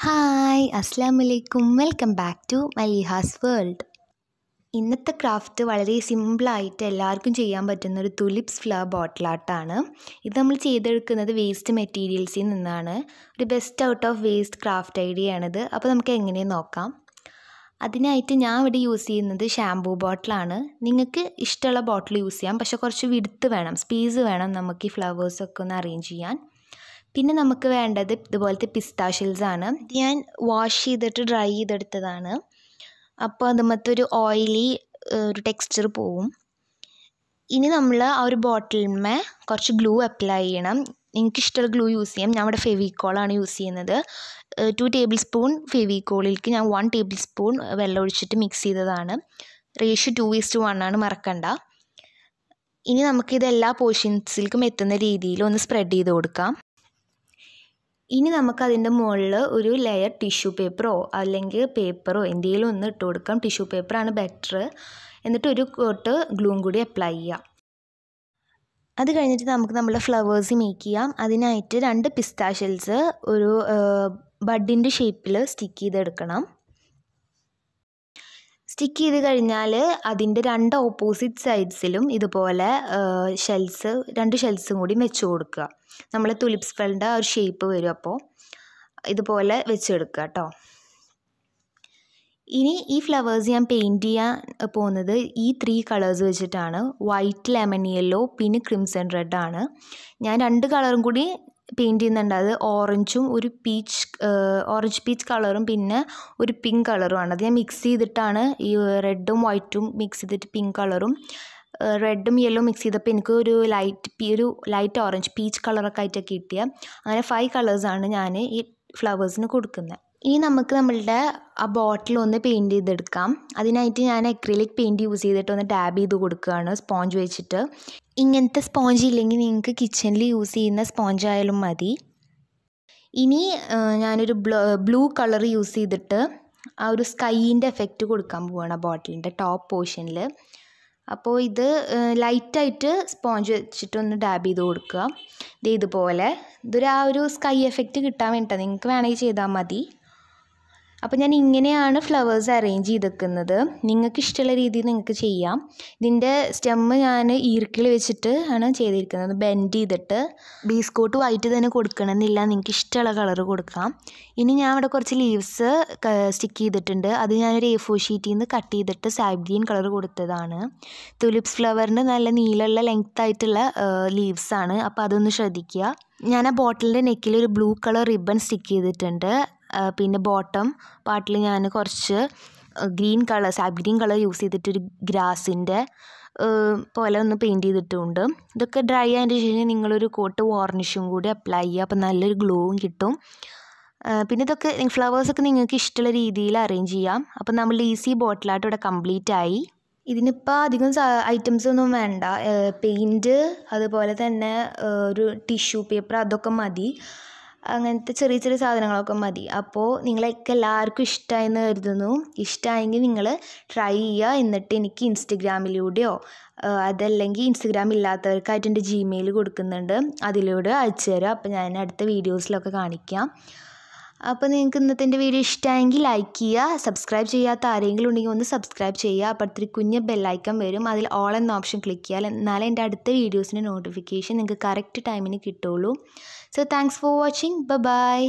hi അസ്സാം വലൈക്കും welcome back to Maliha's world ഇന്നത്തെ ക്രാഫ്റ്റ് വളരെ സിമ്പിളായിട്ട് എല്ലാവർക്കും ചെയ്യാൻ പറ്റുന്ന ഒരു തുലിപ്സ് ഫ്ലവർ ബോട്ടിൽ ഇത് നമ്മൾ ചെയ്തെടുക്കുന്നത് വേസ്റ്റ് മെറ്റീരിയൽസിൽ നിന്നാണ് ഒരു best out of waste craft idea ആണിത് അപ്പോൾ നമുക്ക് എങ്ങനെ നോക്കാം അതിനായിട്ട് ഞാൻ ഇവിടെ യൂസ് ചെയ്യുന്നത് ഷാംപൂ ബോട്ടിലാണ് നിങ്ങൾക്ക് ഇഷ്ടമുള്ള ബോട്ടിൽ യൂസ് ചെയ്യാം പക്ഷേ കുറച്ച് വിടുത്ത് വേണം സ്പേസ് വേണം നമുക്ക് ഈ ഫ്ലവേഴ്സൊക്കെ ഒന്ന് അറേഞ്ച് ചെയ്യാൻ പിന്നെ നമുക്ക് വേണ്ടത് ഇതുപോലത്തെ പിസ്താഷിൽസാണ് ആണ് ഞാൻ വാഷ് ചെയ്തിട്ട് ഡ്രൈ ചെയ്തെടുത്തതാണ് അപ്പോൾ അതുമൊത്തൊരു ഒരു ഓയിലി ഒരു ടെക്സ്ചർ പോവും ഇനി നമ്മൾ ആ ഒരു ബോട്ടിലിന്മേ കുറച്ച് ഗ്ലൂ അപ്ലൈ ചെയ്യണം എനിക്കിഷ്ടമുള്ള ഗ്ലൂ യൂസ് ചെയ്യാം ഞാൻ ഇവിടെ ഫെവിക്കോളാണ് യൂസ് ചെയ്യുന്നത് ടു ടേബിൾ സ്പൂൺ ഫെവിക്കോളിലേക്ക് ഞാൻ വൺ ടേബിൾ സ്പൂൺ വെള്ളം ഒഴിച്ചിട്ട് മിക്സ് ചെയ്തതാണ് റേഷ്യോ ടു ഈസ്റ്റ് വൺ ആണ് മറക്കണ്ട ഇനി നമുക്കിത് എല്ലാ പോർഷൻസിലേക്കും എത്തുന്ന രീതിയിൽ ഒന്ന് സ്പ്രെഡ് ചെയ്ത് കൊടുക്കാം ഇനി നമുക്കതിൻ്റെ മുകളിൽ ഒരു ലെയർ ടിഷ്യൂ പേപ്പറോ അല്ലെങ്കിൽ പേപ്പറോ എന്തെങ്കിലും ഒന്ന് ഇട്ട് കൊടുക്കാം ടിഷ്യൂ പേപ്പറാണ് ബെറ്റർ എന്നിട്ട് ഒരു കോട്ട് ഗ്ലൂം കൂടി അപ്ലൈ ചെയ്യാം അത് കഴിഞ്ഞിട്ട് നമുക്ക് നമ്മുടെ ഫ്ലവേഴ്സ് മേക്ക് ചെയ്യാം അതിനായിട്ട് രണ്ട് പിസ്താഷൽസ് ഒരു ബഡിൻ്റെ ഷേപ്പിൽ സ്റ്റിക്ക് ചെയ്തെടുക്കണം സ്റ്റിക്ക് ചെയ്ത് കഴിഞ്ഞാൽ അതിൻ്റെ രണ്ട് ഓപ്പോസിറ്റ് സൈഡ്സിലും ഇതുപോലെ ഷെൽസ് രണ്ട് ഷെൽസും കൂടി വെച്ച് കൊടുക്കുക നമ്മൾ തുലിപ്സ് ഫളിൻ്റെ ഒരു ഷേപ്പ് വരും അപ്പോൾ ഇതുപോലെ വെച്ചെടുക്കുക കേട്ടോ ഇനി ഈ ഫ്ലവേഴ്സ് ഞാൻ പെയിൻറ്റ് ചെയ്യാൻ പോകുന്നത് ഈ ത്രീ കളേഴ്സ് വെച്ചിട്ടാണ് വൈറ്റ് ലെമൺ യെല്ലോ പിന്നെ ക്രിംസൺ റെഡ് ആണ് ഞാൻ രണ്ട് കളറും കൂടി പെയിൻറ് ചെയ്യുന്നുണ്ട് അത് ഓറഞ്ചും ഒരു പീച്ച് ഓറഞ്ച് പീച്ച് കളറും പിന്നെ ഒരു പിങ്ക് ആണ് അത് ഞാൻ മിക്സ് ചെയ്തിട്ടാണ് ഈ റെഡും വൈറ്റും മിക്സ് ചെയ്തിട്ട് പിങ്ക് കളറും റെഡും യെല്ലോ മിക്സ് ചെയ്തപ്പോൾ എനിക്ക് ഒരു ലൈറ്റ് ഒരു ലൈറ്റ് ഓറഞ്ച് പീച്ച് കളറൊക്കെ ആയിട്ടൊക്കെ കിട്ടിയ അങ്ങനെ ഫൈവ് കളേഴ്സാണ് ഞാൻ ഈ ഫ്ലവേഴ്സിന് കൊടുക്കുന്നത് ഇനി നമുക്ക് നമ്മളുടെ ആ ബോട്ടിൽ ഒന്ന് പെയിൻറ്റ് ചെയ്തെടുക്കാം അതിനായിട്ട് ഞാൻ അക്രിലിക് പെയിൻറ്റ് യൂസ് ചെയ്തിട്ട് ഒന്ന് ടാബ് ചെയ്ത് കൊടുക്കുകയാണ് സ്പോഞ്ച് വെച്ചിട്ട് ഇങ്ങനത്തെ സ്പോഞ്ച് ഇല്ലെങ്കിൽ നിങ്ങൾക്ക് കിച്ചണിൽ യൂസ് ചെയ്യുന്ന സ്പോഞ്ച് ആയാലും മതി ഇനി ഞാനൊരു ബ്ലൂ കളർ യൂസ് ചെയ്തിട്ട് ആ ഒരു സ്കൈൻ്റെ എഫക്റ്റ് കൊടുക്കാൻ പോവുകയാണ് ആ ബോട്ടിലിൻ്റെ ടോപ്പ് പോർഷനിൽ അപ്പോൾ ഇത് ലൈറ്റായിട്ട് സ്പോഞ്ച് വെച്ചിട്ടൊന്ന് ഡാബ് ചെയ്ത് കൊടുക്കുക ഇതേതുപോലെ ഇതുപോലെ ഇതൊരു ആ ഒരു സ്കൈ എഫക്റ്റ് കിട്ടാൻ വേണ്ടിയിട്ടാണ് നിങ്ങൾക്ക് വേണമെങ്കിൽ ചെയ്താൽ മതി അപ്പോൾ ഞാൻ ഇങ്ങനെയാണ് ഫ്ലവേഴ്സ് അറേഞ്ച് ചെയ്തേക്കുന്നത് നിങ്ങൾക്ക് ഇഷ്ടമുള്ള രീതിയിൽ നിങ്ങൾക്ക് ചെയ്യാം ഇതിൻ്റെ സ്റ്റെമ്മ് ഞാൻ ഈർക്കിൽ വെച്ചിട്ട് ആണ് ചെയ്തിരിക്കുന്നത് ബെൻഡ് ചെയ്തിട്ട് ബീസ്കോട്ട് വൈറ്റ് തന്നെ കൊടുക്കണമെന്നില്ല നിങ്ങൾക്ക് ഇഷ്ടമുള്ള കളർ കൊടുക്കാം ഇനി ഞാൻ അവിടെ കുറച്ച് ലീവ്സ് സ്റ്റിക്ക് ചെയ്തിട്ടുണ്ട് അത് ഞാനൊരു എ ഫോർ ഷീറ്റിൽ നിന്ന് കട്ട് ചെയ്തിട്ട് സാബ് ഗ്രീൻ കളർ കൊടുത്തതാണ് തുലിപ്സ് ഫ്ലവറിന് നല്ല നീളമുള്ള ലെങ്ത് ആയിട്ടുള്ള ലീവ്സാണ് അപ്പോൾ അതൊന്ന് ശ്രദ്ധിക്കുക ഞാൻ ആ ബോട്ടിലിൻ്റെ നെക്കിൽ ഒരു ബ്ലൂ കളർ റിബൺ സ്റ്റിക്ക് ചെയ്തിട്ടുണ്ട് പിന്നെ ബോട്ടം പാർട്ടിൽ ഞാൻ കുറച്ച് green colour sap green colour use ചെയ്തിട്ടൊരു ഗ്രാസിൻ്റെ പോലെ ഒന്ന് പെയിൻറ്റ് ചെയ്തിട്ടുമുണ്ട് ഇതൊക്കെ ഡ്രൈ ആയതിന് ശേഷം നിങ്ങളൊരു കോട്ട് വാർണിഷും കൂടി അപ്ലൈ ചെയ്യുക അപ്പോൾ നല്ലൊരു ഗ്ലോവും കിട്ടും പിന്നെ ഇതൊക്കെ ഫ്ലവേഴ്സൊക്കെ നിങ്ങൾക്ക് ഇഷ്ടമുള്ള രീതിയിൽ അറേഞ്ച് ചെയ്യാം അപ്പോൾ നമ്മൾ ഈസി ബോട്ടിലായിട്ട് ഇവിടെ കംപ്ലീറ്റ് ആയി ഇതിനിപ്പോൾ അധികം ഐറ്റംസ് ഒന്നും വേണ്ട പെയിൻറ്റ് അതുപോലെ തന്നെ ഒരു ടിഷ്യൂ പേപ്പർ അതൊക്കെ മതി അങ്ങനത്തെ ചെറിയ ചെറിയ സാധനങ്ങളൊക്കെ മതി അപ്പോൾ നിങ്ങൾക്ക് എല്ലാവർക്കും ഇഷ്ടമായെന്ന് കരുതുന്നു ഇഷ്ടമായെങ്കിൽ നിങ്ങൾ ട്രൈ ചെയ്യുക എന്നിട്ട് എനിക്ക് ഇൻസ്റ്റഗ്രാമിലൂടെയോ അതല്ലെങ്കിൽ ഇൻസ്റ്റഗ്രാം ഇല്ലാത്തവർക്കായിട്ട് എൻ്റെ ജിമെയിൽ കൊടുക്കുന്നുണ്ട് അതിലൂടെ അയച്ചു തരാം അപ്പോൾ ഞാൻ അടുത്ത വീഡിയോസിലൊക്കെ കാണിക്കാം അപ്പോൾ നിങ്ങൾക്ക് ഇന്നത്തെ എൻ്റെ വീഡിയോ ഇഷ്ടമായെങ്കിൽ ലൈക്ക് ചെയ്യുക സബ്സ്ക്രൈബ് ചെയ്യാത്ത ആരെങ്കിലും ഉണ്ടെങ്കിൽ ഒന്ന് സബ്സ്ക്രൈബ് ചെയ്യുക അപ്പോഴത്തെ കുഞ്ഞ് ബെല്ലൈക്കൺ വരും അതിൽ ഓൾ എന്ന ഓപ്ഷൻ ക്ലിക്ക് ചെയ്യാൽ എന്നാലേ എൻ്റെ അടുത്ത വീഡിയോസിൻ്റെ നോട്ടിഫിക്കേഷൻ നിങ്ങൾക്ക് കറക്റ്റ് ടൈമിന് കിട്ടുള്ളൂ സോ താങ്ക്സ് ഫോർ വാച്ചിങ് ബ ബൈ